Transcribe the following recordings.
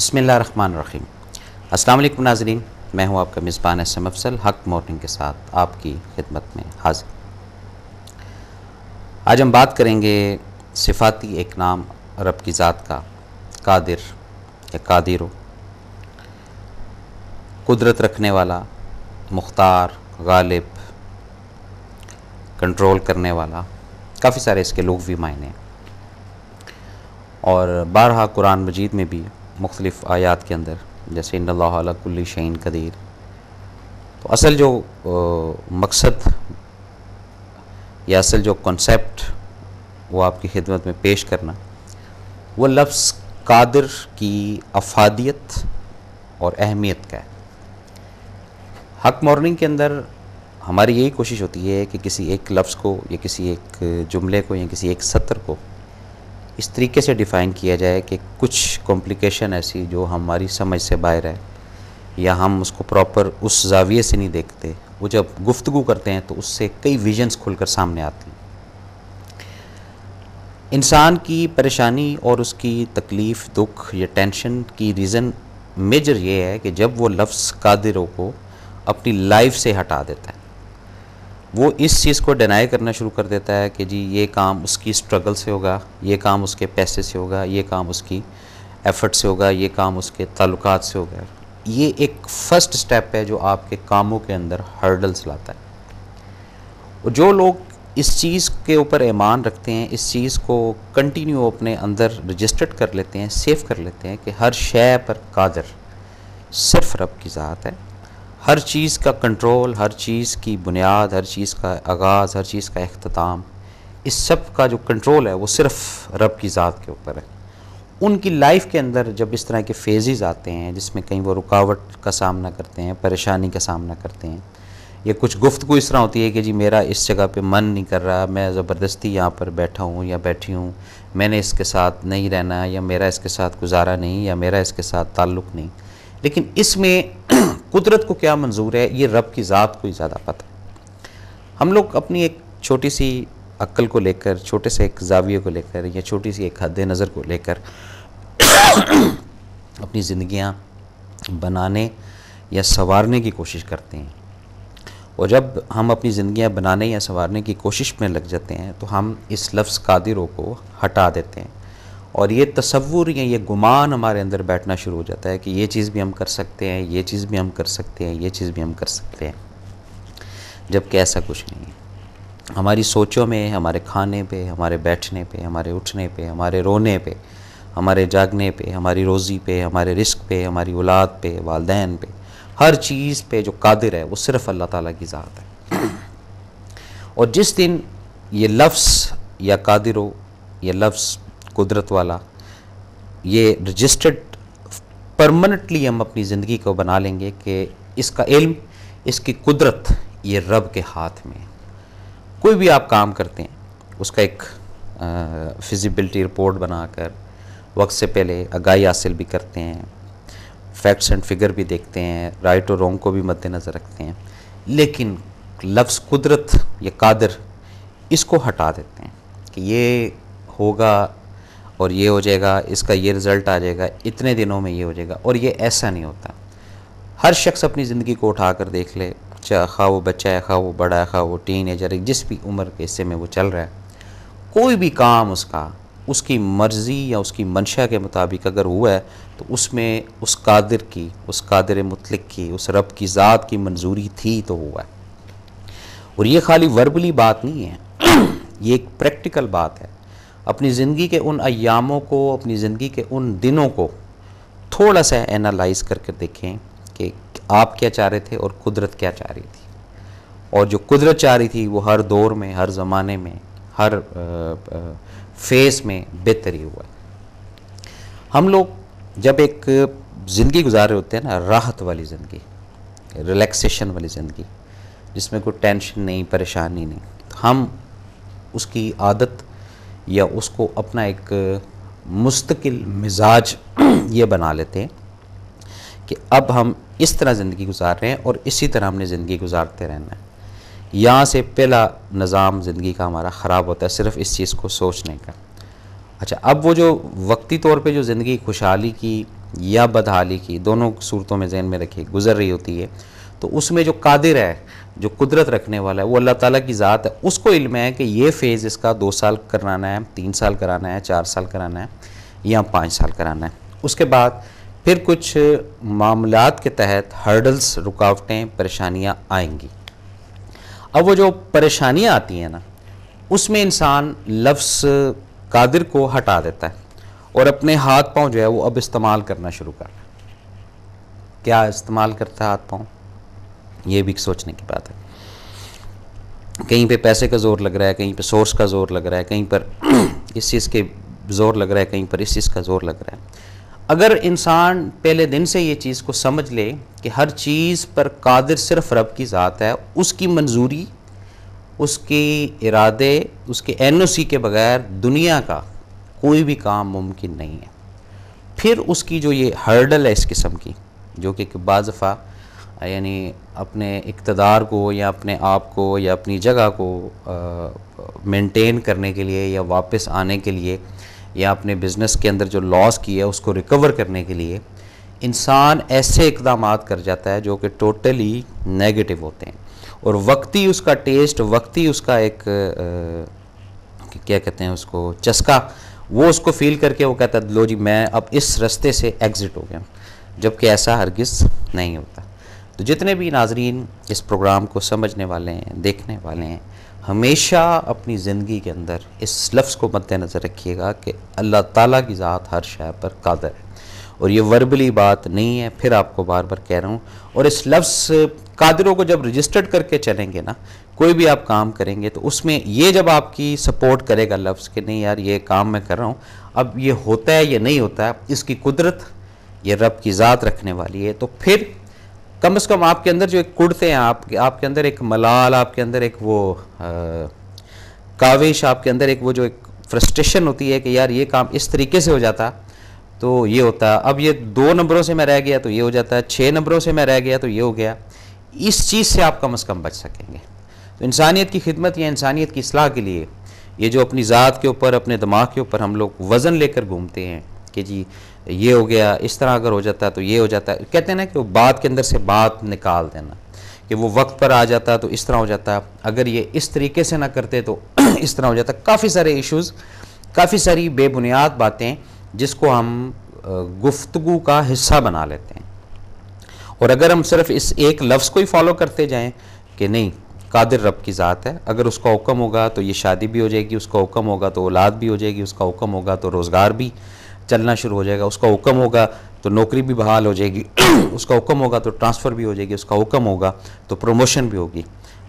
बसमीम अल्लाम नाजरीन मैं हूं आपका मेज़बान एसम अफसल हक मॉर्निंग के साथ आपकी खिदमत में हाजिर आज हम बात करेंगे सिफाती एक नाम रब की ज़ात का कादिर या कादिर कुदरत रखने वाला मुख्तार गालिब कंट्रोल करने वाला काफ़ी सारे इसके लोग भी मायने और बारहा कुरान मजीद में भी मुख्तलिफ़ आयात के अंदर जैसे इनकुल्ली शहीन कदीर तो असल जो मकसद या असल जो कॉन्सेप्ट वो आपकी खिदमत में पेश करना वो लफ्ज़ कादर की अफादियत और अहमियत का है हक मॉर्निंग के अंदर हमारी यही कोशिश होती है कि किसी एक लफ्ज़ को या किसी एक जुमले को या किसी एक सत्र को इस तरीके से डिफ़ाइन किया जाए कि कुछ कॉम्प्लिकेशन ऐसी जो हमारी समझ से बाहर है या हम उसको प्रॉपर उस जाविए से नहीं देखते वो जब गुफ्तगु करते हैं तो उससे कई विजन्स खुलकर सामने आते हैं इंसान की परेशानी और उसकी तकलीफ़ दुख या टेंशन की रीज़न मेजर ये है कि जब वो लफ्ज़ कादिरों को अपनी लाइफ से हटा देता है वो इस चीज़ को डिनाई करना शुरू कर देता है कि जी ये काम उसकी स्ट्रगल से होगा ये काम उसके पैसे से होगा ये काम उसकी एफर्ट से होगा ये काम उसके ताल्लुक से होगा ये एक फ़र्स्ट स्टेप है जो आपके कामों के अंदर हर्डल्स लाता है और जो लोग इस चीज़ के ऊपर ईमान रखते हैं इस चीज़ को कंटिन्यू अपने अंदर रजिस्टर्ड कर लेते हैं सेफ कर लेते हैं कि हर शय पर कादर सिर्फ रब की ज़ात है हर चीज़ का कंट्रोल हर चीज़ की बुनियाद हर चीज़ का आगाज़ हर चीज़ का अख्ताम इस सब का जो कंट्रोल है वो सिर्फ़ रब की ज़ात के ऊपर है उनकी लाइफ के अंदर जब इस तरह के फेजेज़ आते हैं जिसमें कहीं वो रुकावट का सामना करते हैं परेशानी का सामना करते हैं या कुछ गुफ्तु इस तरह होती है कि जी मेरा इस जगह पे मन नहीं कर रहा मैं ज़बरदस्ती यहाँ पर बैठा हूँ या बैठी हूँ मैंने इसके साथ नहीं रहना या मेरा इसके साथ गुजारा नहीं या मेरा इसके साथ ताल्लुक़ नहीं लेकिन इसमें कुदरत को क्या मंजूर है ये रब की ज़ात को ही ज़्यादा पता है हम लोग अपनी एक छोटी सी अक्ल को लेकर छोटे से एक जाविये को लेकर या छोटी सी एक हद नज़र को लेकर अपनी ज़िंदियाँ बनाने या संवारने की कोशिश करते हैं और जब हम अपनी ज़िंदियाँ बनाने या संवारने की कोशिश में लग जाते हैं तो हम इस लफ्ज़ कादिरों को हटा देते हैं और ये तस्वुर या ये गुमान हमारे अंदर बैठना शुरू हो जाता है कि ये चीज़ भी हम कर सकते हैं ये चीज़ भी हम कर सकते हैं ये चीज़ भी हम कर सकते हैं जबकि ऐसा कुछ नहीं है हमारी सोचों में हमारे खाने पे हमारे बैठने पे हमारे उठने पे हमारे रोने पे हमारे जागने पे हमारी रोज़ी पे हमारे रिस्क पे हमारी औलाद पे वालदेन पे हर चीज़ पे जो कादिर है वो सिर्फ़ अल्लाह ताला की ज़ात है और जिस दिन ये लफ्स या कादिर हो या लफ्स कुदरत वाला ये रजिस्टर्ड परमानेंटली हम अपनी ज़िंदगी को बना लेंगे कि इसका इल्म इसकी कुदरत ये रब के हाथ में कोई भी आप काम करते हैं उसका एक फिजिबिलिटी रिपोर्ट बनाकर वक्त से पहले आगाही हासिल भी करते हैं फैक्ट्स एंड फिगर भी देखते हैं राइट और रॉन्ग को भी मद्देनज़र रखते हैं लेकिन लफ्ज़ कुदरत या कादर इसको हटा देते हैं कि ये होगा और ये हो जाएगा इसका ये रिज़ल्ट आ जाएगा इतने दिनों में ये हो जाएगा और ये ऐसा नहीं होता हर शख्स अपनी ज़िंदगी को उठा कर देख ले चाहे खा वो बच्चा है खा वो बड़ा है खा वो टीन एजर है जिस भी उम्र के हिस्से में वो चल रहा है कोई भी काम उसका उसकी मर्ज़ी या उसकी मंशा के मुताबिक अगर हुआ है तो उसमें उस कादिर की उस कादिर मुतलक की उस रब की ज़ात की मंजूरी थी तो हुआ है और ये खाली वर्बली बात नहीं है ये एक प्रैक्टिकल बात है अपनी ज़िंदगी के उन अयामों को अपनी ज़िंदगी के उन दिनों को थोड़ा सा एनालाइज करके देखें कि आप क्या चाह रहे थे और कुदरत क्या चाह रही थी और जो कुदरत चाह रही थी वो हर दौर में हर ज़माने में हर फेस में बेहतरी हुआ हम लोग जब एक ज़िंदगी गुजार रहे होते हैं ना राहत वाली ज़िंदगी रिलैक्सेशन वाली ज़िंदगी जिसमें कोई टेंशन नहीं परेशानी नहीं हम उसकी आदत या उसको अपना एक मुस्तकिल मिजाज ये बना लेते हैं कि अब हम इस तरह ज़िंदगी गुजार रहे हैं और इसी तरह हमने ज़िंदगी गुजारते रहना है यहाँ से पहला निज़ाम ज़िंदगी का हमारा ख़राब होता है सिर्फ इस चीज़ को सोचने का अच्छा अब वो जो वक्ती तौर पे जो ज़िंदगी खुशहाली की या बदहाली की दोनों सूरतों में जहन में रखी गुज़र रही होती है तो उसमें जो कादिर है जो कुदरत रखने वाला है वो अल्लाह ताला की ज़ात है उसको इल्म है कि ये फ़ेज़ इसका दो साल कराना है तीन साल कराना है चार साल कराना है या पाँच साल कराना है उसके बाद फिर कुछ मामलात के तहत हर्डल्स रुकावटें परेशानियाँ आएंगी अब वो जो परेशानियाँ आती हैं ना उसमें इंसान लफ्स कादिर को हटा देता है और अपने हाथ पाँव जो है वो अब इस्तेमाल करना शुरू कर क्या इस्तेमाल करता है हाथ पाँव ये भी सोचने की बात है कहीं पे पैसे का ज़ोर लग रहा है कहीं पे सोर्स का ज़ोर लग रहा है कहीं पर इस चीज़ के ज़ोर लग रहा है कहीं पर इस चीज़ का ज़ोर लग रहा है अगर इंसान पहले दिन से ये चीज़ को समझ ले कि हर चीज़ पर कादिर सिर्फ रब की ज़ात है उसकी मंजूरी उसके इरादे उसके एन के बगैर दुनिया का कोई भी काम मुमकिन नहीं है फिर उसकी जो ये हर्डल है इस किस्म की जो कि बाजफ़ा यानी अपने इकतदार को या अपने आप को या अपनी जगह को मेंटेन करने के लिए या वापस आने के लिए या अपने बिज़नेस के अंदर जो लॉस की है उसको रिकवर करने के लिए इंसान ऐसे इकदाम कर जाता है जो कि टोटली नेगेटिव होते हैं और वक्ती उसका टेस्ट वक्ती उसका एक आ, क्या कहते हैं उसको चस्का वो उसको फील करके वो कहता है लो जी मैं अब इस रस्ते से एग्ज़िट हो गया जबकि ऐसा हरगिज़ नहीं होता तो जितने भी नाजरीन इस प्रोग्राम को समझने वाले हैं देखने वाले हैं हमेशा अपनी ज़िंदगी के अंदर इस लफ्ज़ को मद्देनज़र रखिएगा कि अल्लाह ताला की ज़ात हर शह पर कादर है और ये वर्बली बात नहीं है फिर आपको बार बार कह रहा हूँ और इस लफ्ज़ कादरों को जब रजिस्टर्ड करके चलेंगे ना कोई भी आप काम करेंगे तो उसमें ये जब आपकी सपोर्ट करेगा लफ्ज़ कि नहीं यार ये काम मैं कर रहा हूँ अब ये होता है या नहीं होता है इसकी कुदरत ये रब की ज़ात रखने वाली है तो फिर कम से कम आपके अंदर जो एक कुड़ते हैं आप आपके अंदर एक मलाल आपके अंदर एक वो आ, काविश आपके अंदर एक वो जो एक फ्रस्ट्रेशन होती है कि यार ये काम इस तरीके से हो जाता तो ये होता अब ये दो नंबरों से मैं रह गया तो ये हो जाता है छः नंबरों से मैं रह गया तो ये हो गया इस चीज़ से आप कम अज़ कम बच सकेंगे तो इंसानियत की खिदमत या इंसानियत की असलाह के लिए ये जो अपनी ज़ात के ऊपर अपने दिमाग के ऊपर हम लोग वज़न लेकर घूमते हैं कि जी ये हो गया इस तरह अगर हो जाता है तो ये हो जाता है कहते हैं ना कि वो बात के अंदर से बात निकाल देना कि वो वक्त पर आ जाता तो इस तरह हो जाता अगर ये इस तरीके से ना करते तो इस तरह हो जाता काफ़ी सारे इश्यूज़ काफ़ी सारी बेबुनियाद बातें जिसको हम गुफ्तगु का हिस्सा बना लेते हैं और अगर हम सिर्फ इस एक लफ्ज़ को ही फॉलो करते जाएं कि नहीं कादिर रब की ज़ात है अगर उसका हुक्म होगा तो ये शादी भी हो जाएगी उसका हुक्म होगा तो औलाद भी हो जाएगी उसका हुक्म होगा तो रोज़गार भी चलना शुरू हो जाएगा उसका हुक्म होगा तो नौकरी भी बहाल हो जाएगी उसका हुक्म होगा तो ट्रांसफ़र भी हो जाएगी उसका हुक्म होगा तो प्रमोशन भी होगी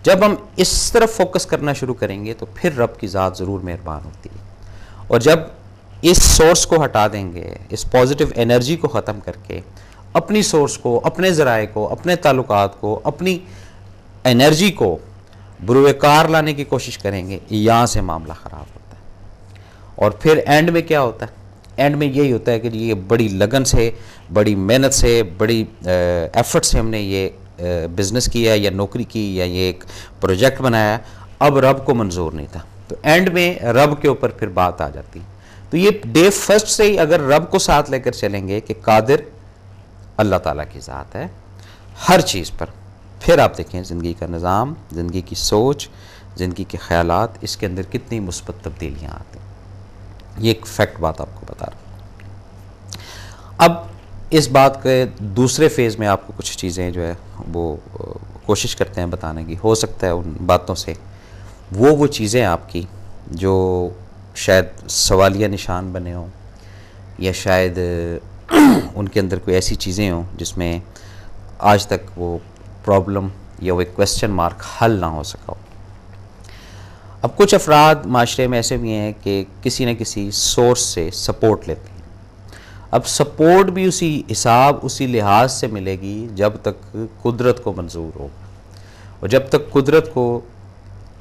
जब हम इस तरफ फोकस करना शुरू करेंगे तो फिर रब की ज़ात ज़रूर मेहरबान होती है और जब इस सोर्स को हटा देंगे इस पॉजिटिव एनर्जी को ख़त्म करके अपनी सोर्स को अपने ज़राए को अपने ताल्लुक को अपनी एनर्जी को बुरुकार लाने की कोशिश करेंगे यहाँ से मामला ख़राब होता है और फिर एंड में क्या होता है एंड में यही होता है कि ये बड़ी लगन से बड़ी मेहनत से बड़ी एफर्ट से हमने ये बिज़नेस किया या नौकरी की या ये एक प्रोजेक्ट बनाया अब रब को मंजूर नहीं था तो एंड में रब के ऊपर फिर बात आ जाती तो ये डे फर्स्ट से ही अगर रब को साथ लेकर चलेंगे कि कादिर अल्लाह ताला की ज़ात है हर चीज़ पर फिर आप देखें ज़िंदगी का निज़ाम ज़िंदगी की सोच ज़िंदगी के ख्याल इसके अंदर कितनी मुस्बत तब्दीलियाँ आती हैं ये एक फैक्ट बात आपको बता रहा अब इस बात के दूसरे फेज़ में आपको कुछ चीज़ें जो है वो कोशिश करते हैं बताने की हो सकता है उन बातों से वो वो चीज़ें आपकी जो शायद सवालिया निशान बने हों या शायद उनके अंदर कोई ऐसी चीज़ें हों जिसमें आज तक वो प्रॉब्लम या वो क्वेश्चन मार्क हल ना हो सका हो अब कुछ अफराद माशरे में ऐसे भी हैं कि किसी न किसी सोर्स से सपोर्ट लेते हैं अब सपोर्ट भी उसी हिसाब उसी लिहाज से मिलेगी जब तक कुदरत को मंजूर होगा और जब तक कुदरत को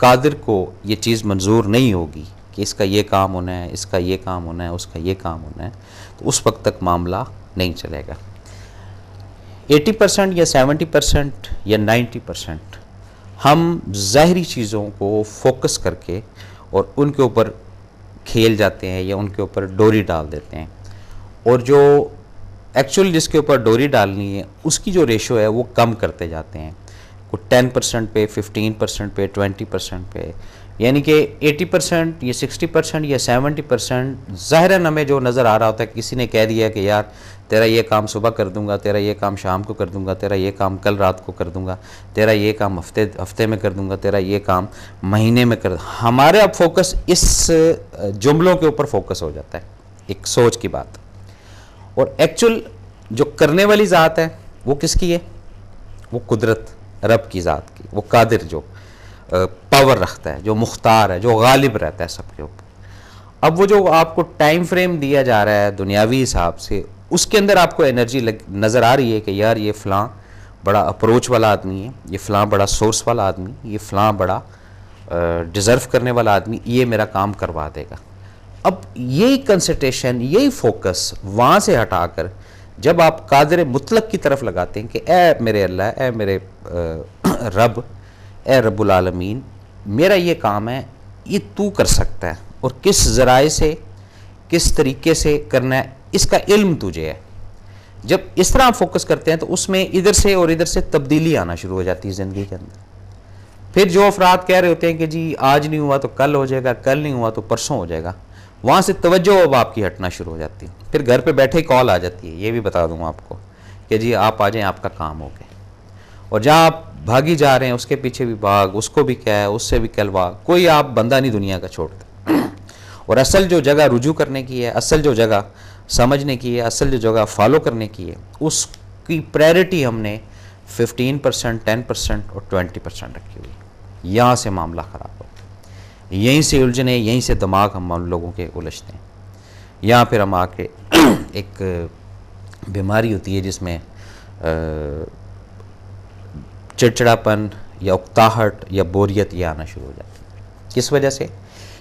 कादिर को ये चीज़ मंजूर नहीं होगी कि इसका ये काम होना है इसका ये काम होना है उसका ये काम होना है तो उस वक्त तक मामला नहीं चलेगा 80 परसेंट या 70 परसेंट या 90 परसेंट हम जहरी चीज़ों को फोकस करके और उनके ऊपर खेल जाते हैं या उनके ऊपर डोरी डाल देते हैं और जो एक्चुअल जिसके ऊपर डोरी डालनी है उसकी जो रेशो है वो कम करते जाते हैं को टेन परसेंट पे फिफ्टीन परसेंट पे ट्वेंटी परसेंट पे यानी कि एटी परसेंट या सिक्सटी परसेंट या सेवेंटी परसेंट ज़ाहिर हमें जो नज़र आ रहा होता है किसी ने कह दिया कि यार तेरा ये काम सुबह कर दूंगा तेरा ये काम शाम को कर दूंगा तेरा ये काम कल रात को कर दूंगा तेरा ये काम हफ्ते हफ्ते में कर दूंगा तेरा ये काम महीने में कर हमारे अब फोकस इस जुमलों के ऊपर फोकस हो जाता है एक सोच की बात और एक्चुअल जो करने वाली ज़ात है वो किसकी है वो कुदरत रब की ज़ात की वो कादिर जो पावर रखता है जो मुख्तार है जो गालिब रहता है सबके ऊपर अब वो जो आपको टाइम फ्रेम दिया जा रहा है दुनियावी हिसाब से उसके अंदर आपको एनर्जी लग नज़र आ रही है कि यार ये फ़लाँ बड़ा अप्रोच वाला आदमी है ये फ़लाँ बड़ा सोर्स वाला आदमी ये फ़लाँ बड़ा डिज़र्व करने वाला आदमी ये मेरा काम करवा देगा अब यही कंसनट्रेशन यही फोकस वहाँ से हटाकर जब आप कादर मुतलक की तरफ लगाते हैं कि ए मेरे अल्लाह ए मेरे रब ए रबालमीन मेरा ये काम है ये तू कर सकता है और किस ज़राए से किस तरीके से करना है इसका इल्म तुझे है जब इस तरह आप फोकस करते हैं तो उसमें इधर से और इधर से तब्दीली आना शुरू हो जाती है ज़िंदगी के अंदर फिर जो अफराद कह रहे होते हैं कि जी आज नहीं हुआ तो कल हो जाएगा कल नहीं हुआ तो परसों हो जाएगा वहाँ से तवज्जो अब आपकी हटना शुरू हो जाती है फिर घर पे बैठे कॉल आ जाती है ये भी बता दूँ आपको कि जी आप आ जाएँ आपका काम हो गया और जहाँ आप भागी जा रहे हैं उसके पीछे भी भाग उसको भी कह उससे भी कल भाग कोई आप बंदा नहीं दुनिया का छोड़ता और असल जो जगह रुजू करने की है असल जो जगह समझने की है असल जो जगह फॉलो करने की है उसकी प्रायोरिटी हमने 15 परसेंट टेन परसेंट और 20 परसेंट रखी हुई यहाँ से मामला ख़राब होता है यहीं से उलझने यहीं से दिमाग हम लोगों के उलझते हैं या फिर हम आके एक बीमारी होती है जिसमें चिड़चिड़ापन या उकताहट या बोरियत ये आना शुरू हो जाती है किस वजह से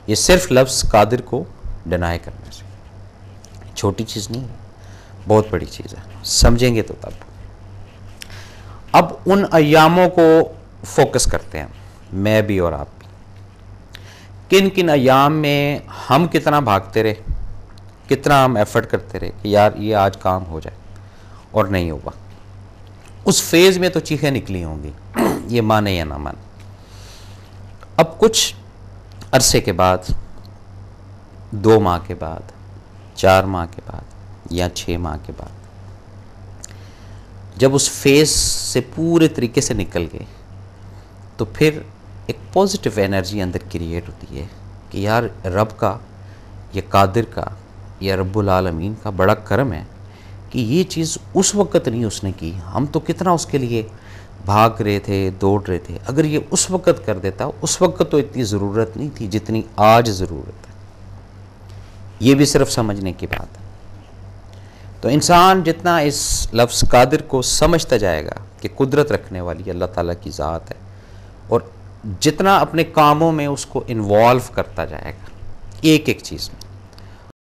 ये सिर्फ लफ्ज़ कादिर को डिनाई करने से छोटी चीज़ नहीं है बहुत बड़ी चीज़ है समझेंगे तो तब अब उन अयामों को फोकस करते हैं मैं भी और आप भी किन किन अयाम में हम कितना भागते रहे कितना हम एफर्ट करते रहे कि यार ये आज काम हो जाए और नहीं होगा उस फेज में तो चीखें निकली होंगी ये माने या ना माने अब कुछ अरसे के बाद दो माह के बाद चार माह के बाद या छः माह के बाद जब उस फेस से पूरे तरीके से निकल गए तो फिर एक पॉजिटिव एनर्जी अंदर क्रिएट होती है कि यार रब का या कादिर का या रब्बुल आलमीन का बड़ा करम है कि ये चीज़ उस वक्त नहीं उसने की हम तो कितना उसके लिए भाग रहे थे दौड़ रहे थे अगर ये उस वक्त कर देता उस वक्त तो इतनी ज़रूरत नहीं थी जितनी आज ज़रूरत ये भी सिर्फ समझने की बात है तो इंसान जितना इस लफ्ज़ कादिर को समझता जाएगा कि कुदरत रखने वाली अल्लाह ताला की ज़ात है और जितना अपने कामों में उसको इन्वॉल्व करता जाएगा एक एक चीज़ में